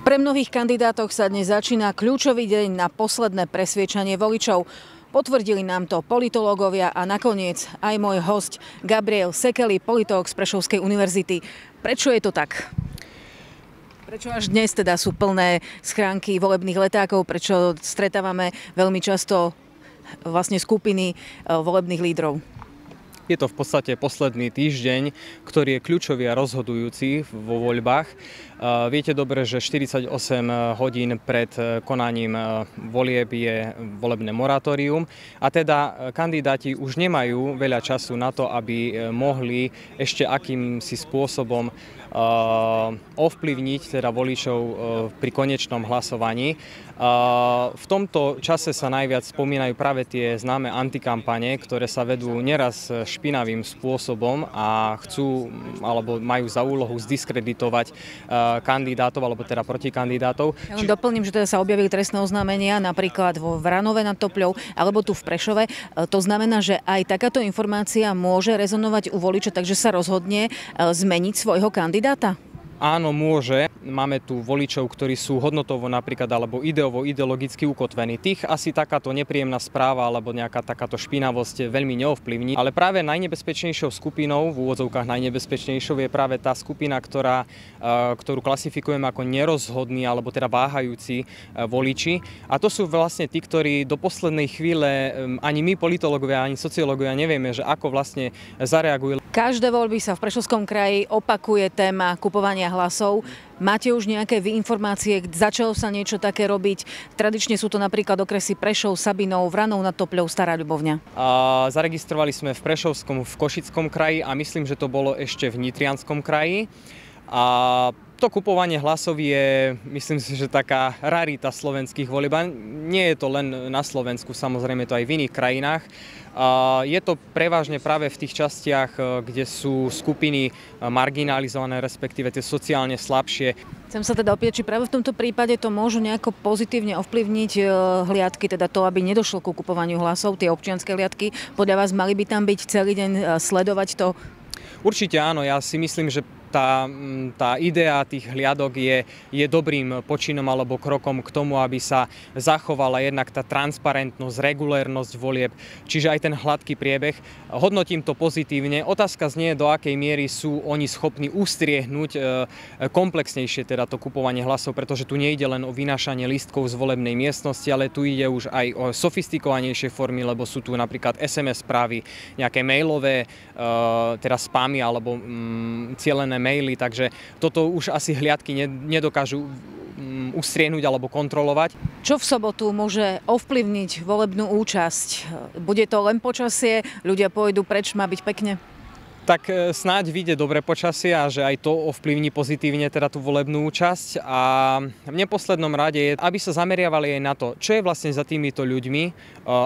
Pre mnohých kandidátoch sa dnes začína kľúčový deň na posledné presviečanie voličov. Potvrdili nám to politológovia a nakoniec aj môj host Gabriel Sekely, politolog z Prešovskej univerzity. Prečo je to tak? Prečo až dnes teda sú plné schránky volebných letákov? Prečo stretávame veľmi často vlastne skupiny eh, volebných lídrov? Je to v podstate posledný týždeň, ktorý je kľúčový a rozhodujúci vo voľbách. E, viete dobre, že 48 hodín pred e, konaním e, volieb je volebné moratórium a teda kandidáti už nemajú veľa času na to, aby mohli ešte akýmsi spôsobom Eh, ovplyvniť teda voličov eh, pri konečnom hlasovaní. Eh, v tomto čase sa najviac spomínajú práve tie známe antikampane, ktoré sa vedú neraz špinavým spôsobom a chcú alebo majú za úlohu zdiskreditovať kandidátov alebo teda protikandidátov. Ja len doplním, že teda sa objavili trestné oznámenia napríklad vo Vranove nad Topľou alebo tu v Prešove. To znamená, že aj takáto informácia môže rezonovať u voliča, takže sa rozhodne zmeniť svojho kandidáta kandidáta? Áno, môže. Máme tu voličov, ktorí sú hodnotovo napríklad alebo ideovo, ideologicky ukotvení. Tých asi takáto nepríjemná správa alebo nejaká takáto špinavosť veľmi neovplyvní. Ale práve najnebezpečnejšou skupinou, v úvodzovkách najnebezpečnejšou, je práve tá skupina, ktorá, e, ktorú klasifikujeme ako nerozhodní alebo teda váhajúci e, voliči. A to sú vlastne tí, ktorí do poslednej chvíle e, ani my politológovia, ani sociológovia nevieme, že ako vlastne zareagujú Každé voľby sa v Prešovskom kraji opakuje téma kupovania hlasov. Máte už nejaké vy informácie, začalo sa niečo také robiť? Tradične sú to napríklad okresy Prešov, Sabinov, Vranov nad Topľou, Stará Ľubovňa. A zaregistrovali sme v Prešovskom, v Košickom kraji a myslím, že to bolo ešte v Nitrianskom kraji. A to kupovanie hlasov je, myslím si, že taká rarita slovenských volieb. Nie je to len na Slovensku, samozrejme to aj v iných krajinách. Je to prevažne práve v tých častiach, e, kde sú skupiny e, marginalizované, respektíve tie sociálne slabšie. Chcem sa teda opieť, či práve v tomto prípade to môžu nejako pozitívne ovplyvniť e, hliadky, teda to, aby nedošlo k kupovaniu hlasov, tie občianské hliadky. Podľa vás mali by tam byť celý deň sledovať to? Určite áno, ja si myslím, že tá, mm, tá idea tých hliadok je, je dobrým počinom alebo krokom k tomu, aby sa zachovala jednak tá transparentnosť, regulérnosť volieb, čiže aj ten hladký priebeh. Hodnotím to pozitívne. Otázka znie, do akej miery sú oni schopní ustriehnúť e, komplexnejšie teda to kupovanie hlasov, pretože tu nejde len o vynášanie listkov z volebnej miestnosti, ale tu ide už aj o sofistikovanejšie formy, lebo sú tu napríklad SMS správy, nejaké mailové, e, teda spamy alebo mm, cieľené maily, takže toto už asi hliadky nedokážu mm, ustriehnúť alebo kontrolovať. Čo v sobotu môže ovplyvniť volebnú účasť? Bude to len počasie, ľudia pôjdu preč, má byť pekne? tak e, snáď vyjde dobre počasie a že aj to ovplyvní pozitívne teda tú volebnú účasť. A v neposlednom rade je, aby sa zameriavali aj na to, čo je vlastne za týmito ľuďmi, e,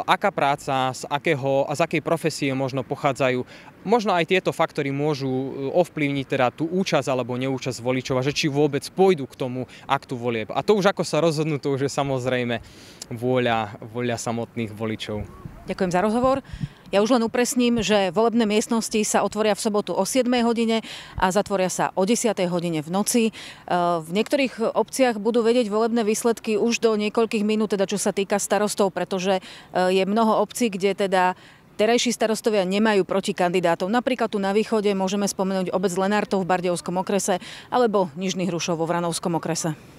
aká práca, z, akého, a z akej profesie možno pochádzajú. Možno aj tieto faktory môžu e, ovplyvniť teda tú účasť alebo neúčasť voličov a že či vôbec pôjdu k tomu aktu volieb. A to už ako sa rozhodnú, to už je samozrejme vôľa, vôľa samotných voličov. Ďakujem za rozhovor. Ja už len upresním, že volebné miestnosti sa otvoria v sobotu o 7 hodine a zatvoria sa o 10 hodine v noci. E, v niektorých obciach budú vedieť volebné výsledky už do niekoľkých minút, teda čo sa týka starostov, pretože e, je mnoho obcí, kde teda Terajší starostovia nemajú proti kandidátov. Napríklad tu na východe môžeme spomenúť obec Lenartov v Bardiovskom okrese alebo Nižný Hrušov vo Vranovskom okrese.